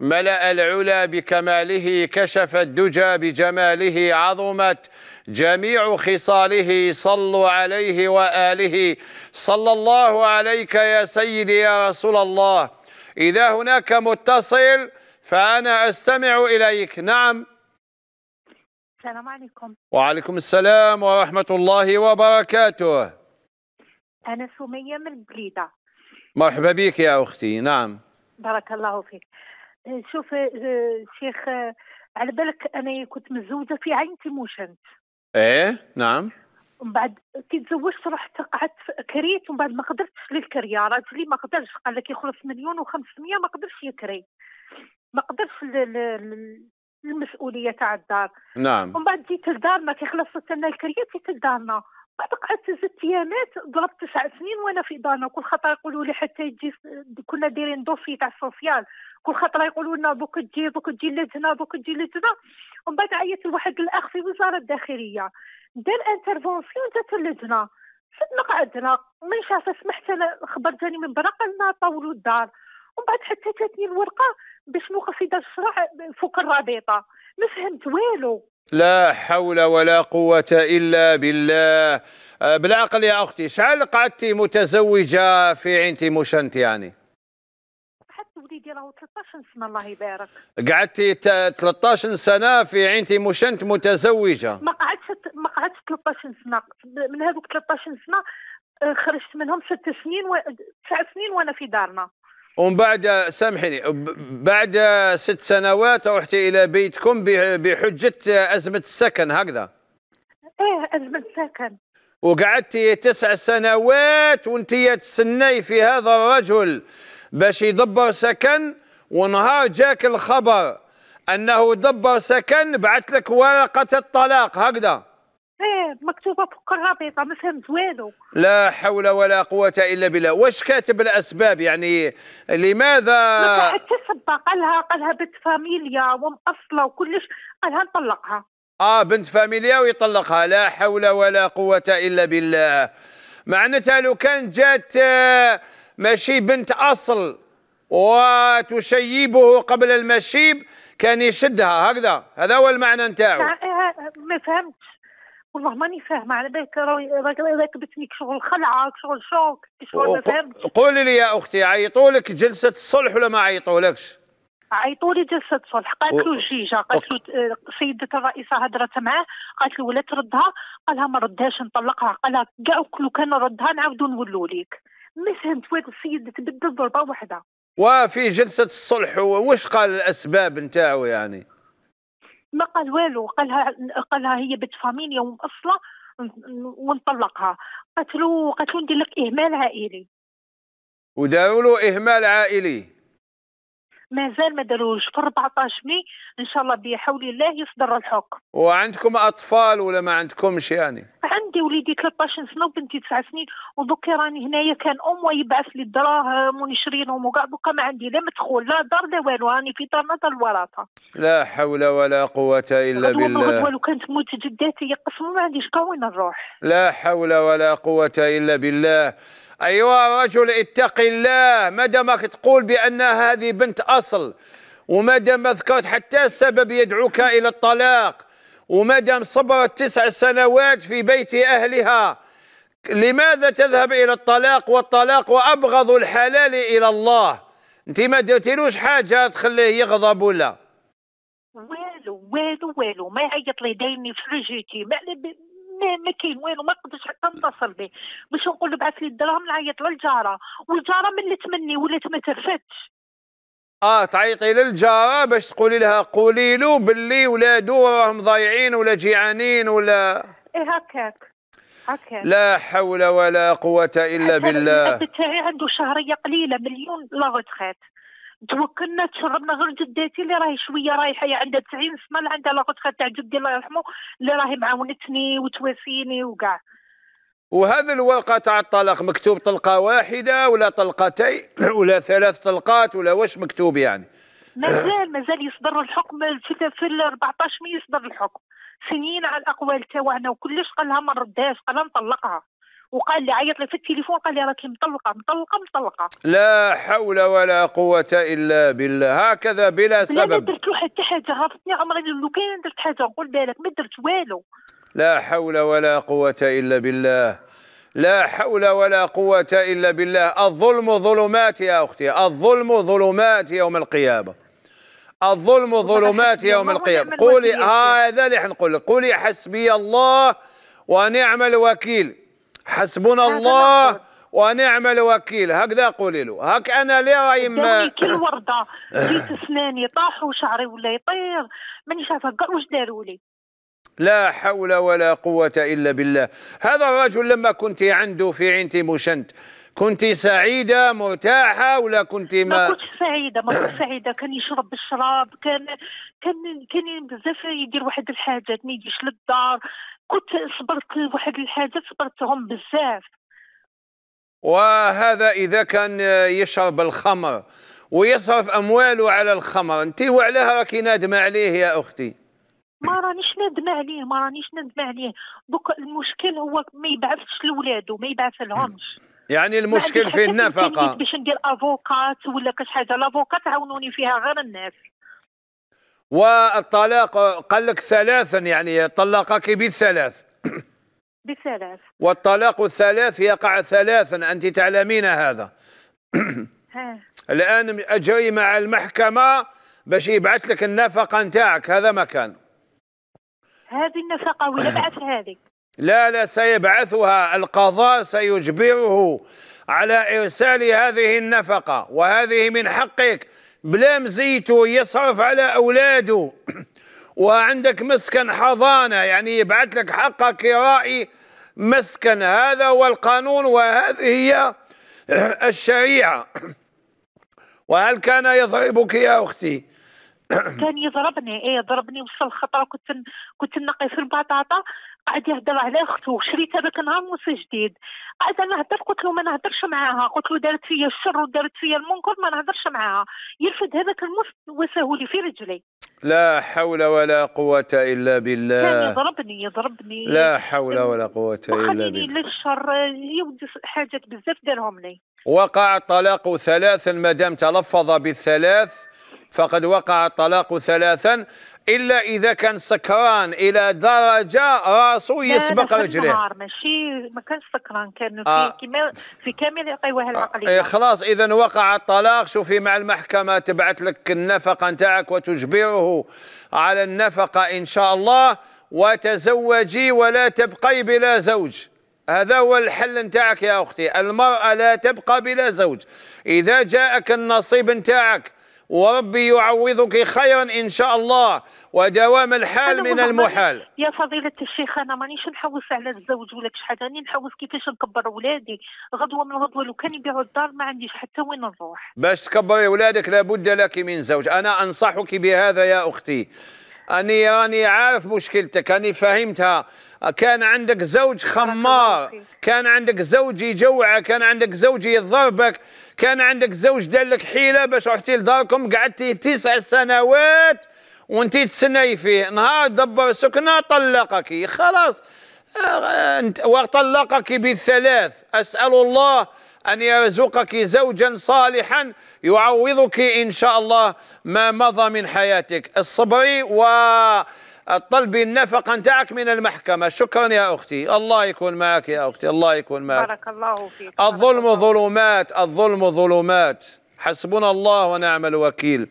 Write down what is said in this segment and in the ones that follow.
ملأ العلا بكماله كشف الدجى بجماله عظمت جميع خصاله صلوا عليه وآله صلى الله عليك يا سيدي يا رسول الله إذا هناك متصل فأنا أستمع إليك نعم السلام عليكم وعليكم السلام ورحمة الله وبركاته أنا سمية من بليدة مرحبا بك يا أختي نعم بارك الله فيك شوف آه، شيخ آه، على بالك انا كنت متزوجه في عين تيموشنت ايه نعم ومن بعد كي تزوجت رحت قعدت كريت ومن بعد ما قدرتش للكريه راجلي ما قدرش قال لك يخلص مليون و500 ما قدرش يكري ما قدرش المسؤوليه تاع الدار نعم ومن بعد جيت لدارنا كي خلصت لنا الكريات جيت لدارنا بعد قعدت ست ايامات ضربت تسع سنين وانا في دارنا كل خطره يقولوا لي حتى يجي كنا دايرين دوسي تاع السوسيال كل خطره يقولوا لنا دوك تجي دوك تجي لهنا دوك تجي لهنا ومن بعد عيطت لواحد الاخ في الوزاره الداخليه دار انترفونسيون جات اللجنه سدنا قعدنا من شاف سمحت انا خبرتني من برا لنا طولوا الدار ومن بعد حتى جاتني الورقه باش نوقف في الصراع فوق الرابطه ما فهمت والو لا حول ولا قوة إلا بالله آه، بالعقل يا أختي شحال قعدتي متزوجة في عينتي مشنت يعني قعدت وليدي راهو 13 سنة الله يبارك قعدتي 13 سنة في عينتي مشنت متزوجة ما قعدتش ما قعدتش 13 سنة من هذوك 13 سنة آه، خرجت منهم ست سنين و... تسع سنين وأنا في دارنا ومن بعد سامحني بعد ست سنوات رحتي الى بيتكم بحجه ازمه السكن هكذا ايه ازمه السكن وقعدتي تسع سنوات وانت تسني في هذا الرجل باش يدبر سكن ونهار جاك الخبر انه دبر سكن بعث لك ورقه الطلاق هكذا مكتوبه فوق الرابطه ما فهمت والو لا حول ولا قوه الا بالله واش كاتب الاسباب يعني لماذا حتى سبه قالها قالها بنت فاميليا ومأصله وكلش قالها نطلقها اه بنت فاميليا ويطلقها لا حول ولا قوه الا بالله معناتها لو كان جات آه، ماشي بنت اصل وتشيبه قبل المشيب كان يشدها هكذا هذا هو المعنى نتاعو آه، ما فهمتش والله ماني فاهمه على بالك راكبتني شغل خلعه شغل شوك شغل قولي لي يا اختي عيطوا لك جلسه الصلح ولا ما عيطولكش؟ عيطوا لي جلسه صلح قالت له الجيجه قالت له آه، سيده الرئيسه هدرت معاه قالت له ولا تردها قالها ما ردهاش نطلقها قالها كاع كلو كان ردها نعاودوا نولوا ليك ما فهمت وين السيد تبدل ضربه واحده وفي جلسه الصلح واش قال الاسباب نتاعو يعني؟ ما قال والو قالها قالها هي بنت فاميليا ومأصلة ونطلقها قالت له قالت له ندير لك إهمال عائلي له إهمال عائلي مازال ما داروش في 14 مي ان شاء الله بحول الله يصدر الحكم وعندكم اطفال ولا ما عندكمش يعني عندي وليدي 13 سنه وبنتي 9 سنين ودوكا راني هنايا كان امه يبعث لي الدراهم ونشريهم وكاع دوكا ما عندي لا مدخول لا دار لا والو راني في دارنا دار الوراثه لا حول ولا قوه الا بالله ولو كانت موت جداتي يقسموا ما عنديش كاع وين نروح لا حول ولا قوه الا بالله أيوة رجل اتق الله ما دامك تقول بأن هذه بنت أصل وما دام ذكرت حتى السبب يدعوك إلى الطلاق وما دام صبرت تسع سنوات في بيت أهلها لماذا تذهب إلى الطلاق والطلاق وأبغض الحلال إلى الله أنت ما درتيلوش حاجة تخليه يغضب ولا والو والو والو ما يعيط لي دايرني في رجلتي ما ما كاين والو ما نقدرش حتى نتصل به باش نقول له بعث لي الدراهم نعيط للجاره والجاره ملت مني ولات ما ترفدش اه تعيطي للجاره باش تقولي لها قولي له باللي ولادو راهم ضايعين ولا جيعانين ولا ايه هكاك هكاك لا حول ولا قوه الا بالله عنده شهريه قليله مليون لا ريتريت توكلنا تشربنا غير جداتي اللي راهي شويه رايحه هي عندها 90 سنه اللي عندها لا تاع جدي الله يرحمه اللي راهي معاونتني وتواسيني وكاع وهذا الورقة تاع الطلاق مكتوب طلقة واحدة ولا طلقتين ولا ثلاث طلقات ولا واش مكتوب يعني؟ مازال مازال يصدر الحكم في 14 مي يصدر الحكم سنين على الأقوال تاعنا وكلش قالها ما ردهاش قالها نطلقها وقال لي عيط لي في التليفون قال لي راكي مطلقه مطلقه مطلقه لا حول ولا قوه الا بالله هكذا بلا سبب لا درت له حتى حاجه عرفتني عمري لو كان درت حاجه نقول بالك ما درت والو لا حول ولا قوه الا بالله لا حول ولا قوة إلا بالله الظلم ظلمات يا أختي الظلم ظلمات يوم القيامة الظلم ظلمات يوم القيامة قولي هذا اللي حنقول لك قولي حسبي الله ونعم الوكيل حسبنا الله ونعم الوكيل هكذا قولي له هك انا لي راهي ما كل ورده جيت اسناني طاحوا شعري ولا يطير ماني شايفه كاع واش داروا لي لا حول ولا قوة إلا بالله هذا الرجل لما كنت عنده في عينتي مشنت كنت سعيدة مرتاحة ولا كنت ما ما كنتش سعيدة ما كنت سعيدة كان يشرب الشراب كان كان كان بزاف يدير واحد الحاجات ما يجيش للدار كنت صبرت لواحد الحاجه صبرتهم بزاف وهذا اذا كان يشرب الخمر ويصرف امواله على الخمر انت وعلاه راكي نادمه عليه يا اختي ما رانيش نادمه عليه ما رانيش نادمه عليه دوك المشكل هو ما يبعثش لولادو ما يبعث لهمش يعني المشكل في النفقه باش ندير افوكات ولا كاش حاجه لافوكات عاونوني فيها غير الناس والطلاق قال لك ثلاثا يعني طلقك بالثلاث بالثلاث والطلاق الثلاث يقع ثلاثا أنت تعلمين هذا ها. الآن أجري مع المحكمة باش يبعث لك النفقة نتاعك هذا ما كان هذه النفقة ولا بعث هذه لا لا سيبعثها القضاء سيجبره على إرسال هذه النفقة وهذه من حقك بلا مزيته يصرف على اولاده وعندك مسكن حضانه يعني يبعث لك حقك كرائي مسكن هذا هو القانون وهذه هي الشريعه وهل كان يضربك يا اختي؟ كان يضربني ايه ضربني وصل خطره كنت كنت نقي في البطاطا قعد يهضر على اختو شريتها ذاك النهار موسى جديد قعد انا هضر قلت له ما نهضرش معاها قلت له دارت فيا الشر ودارت فيا المنكر ما نهضرش معاها يرفد هذاك الموس وساه لي في رجلي لا حول ولا قوة إلا بالله كان يضربني يضربني لا حول ولا قوة إلا بالله للشر يودي حاجات بزاف دارهم لي وقع الطلاق ثلاثا ما دام تلفظ بالثلاث فقد وقع الطلاق ثلاثا الا اذا كان سكران الى درجه راسه يسبق رجليه ماشي ما كانش سكران كان في آه. في كامل يعطيوها العقليه آه. خلاص اذا وقع الطلاق شوفي مع المحكمه تبعث لك النفقه نتاعك وتجبره على النفقه ان شاء الله وتزوجي ولا تبقي بلا زوج هذا هو الحل نتاعك يا اختي المراه لا تبقى بلا زوج اذا جاءك النصيب نتاعك وربي يعوضك خيرا ان شاء الله ودوام الحال من المحال يا فضيله الشيخ انا مانيش نحوس على الزوج ولا شحال راني نحوس كيفاش نكبر ولادي غدوه من غدوه لو كان يبيعوا الدار ما عنديش حتى وين نروح باش تكبري ولادك لابد لك من زوج انا انصحك بهذا يا اختي أني راني عارف مشكلتك أني فهمتها كان عندك زوج خمار كان عندك زوج يجوعك كان عندك زوج يضربك كان عندك زوج دار لك حيلة باش رحتي لداركم قعدتي تسع سنوات وانت تسناي فيه نهار دبر سكنة طلقك خلاص آه، وطلقك بالثلاث أسأل الله أن يرزقك زوجا صالحا يعوضك إن شاء الله ما مضى من حياتك الصبر و الطلب النفقة نتاعك من المحكمة شكرا يا أختي الله يكون معك يا أختي الله يكون معك بارك الله فيك الظلم ظلمات الظلم ظلمات حسبنا الله ونعم الوكيل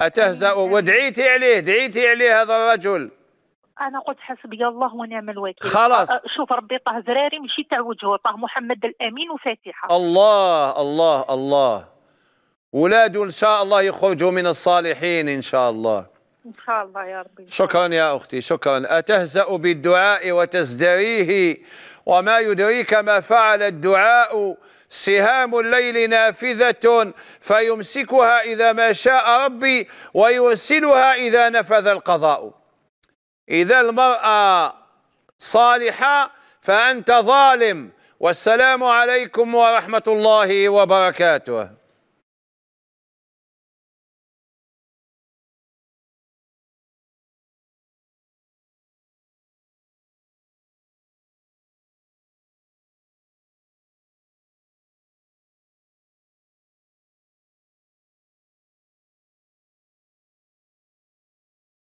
أتهزأ ودعيتي عليه دعيتي عليه هذا الرجل انا قلت حسبي الله ونعم الوكيل خلاص أه، شوف ربي طه زراري ماشي تاع وجهه طه محمد الامين وفاتحه الله الله الله ولاده ان شاء الله يخرجوا من الصالحين ان شاء الله ان شاء الله يا ربي شكرا يا اختي شكرا اتهزأ بالدعاء وتزدريه وما يدريك ما فعل الدعاء سهام الليل نافذة فيمسكها إذا ما شاء ربي ويرسلها إذا نفذ القضاء إذا المرأة صالحة فأنت ظالم والسلام عليكم ورحمة الله وبركاته